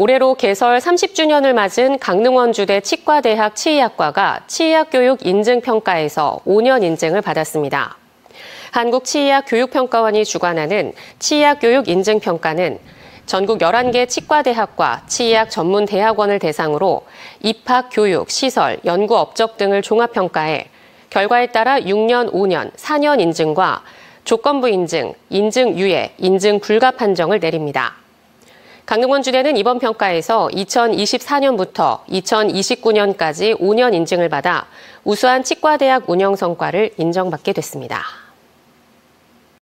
올해로 개설 30주년을 맞은 강릉원주대 치과대학 치의학과가 치의학 교육 인증 평가에서 5년 인증을 받았습니다. 한국치의학 교육평가원이 주관하는 치의학 교육 인증 평가는 전국 11개 치과대학과 치의학 전문대학원을 대상으로 입학, 교육, 시설, 연구 업적 등을 종합평가해 결과에 따라 6년, 5년, 4년 인증과 조건부 인증, 인증 유예, 인증 불가 판정을 내립니다. 강릉원주대는 이번 평가에서 2024년부터 2029년까지 5년 인증을 받아 우수한 치과대학 운영 성과를 인정받게 됐습니다.